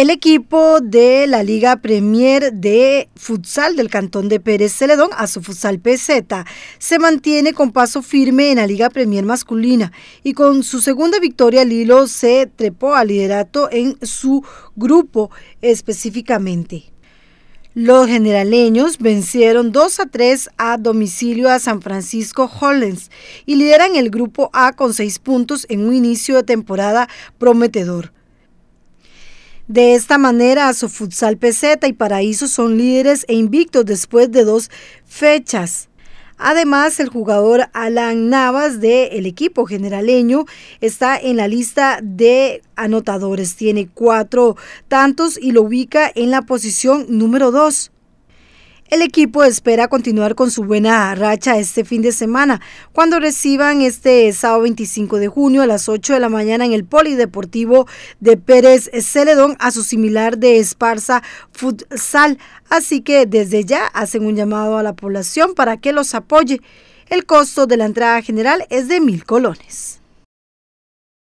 El equipo de la Liga Premier de Futsal del Cantón de Pérez Celedón a su Futsal PZ se mantiene con paso firme en la Liga Premier masculina y con su segunda victoria Lilo se trepó al liderato en su grupo específicamente. Los generaleños vencieron 2 a 3 a domicilio a San Francisco Hollands y lideran el grupo A con 6 puntos en un inicio de temporada prometedor. De esta manera, a su futsal Peseta y Paraíso son líderes e invictos después de dos fechas. Además, el jugador Alan Navas del el equipo generaleño está en la lista de anotadores. Tiene cuatro tantos y lo ubica en la posición número dos. El equipo espera continuar con su buena racha este fin de semana, cuando reciban este sábado 25 de junio a las 8 de la mañana en el Polideportivo de Pérez Celedón a su similar de Esparza Futsal. Así que desde ya hacen un llamado a la población para que los apoye. El costo de la entrada general es de mil colones.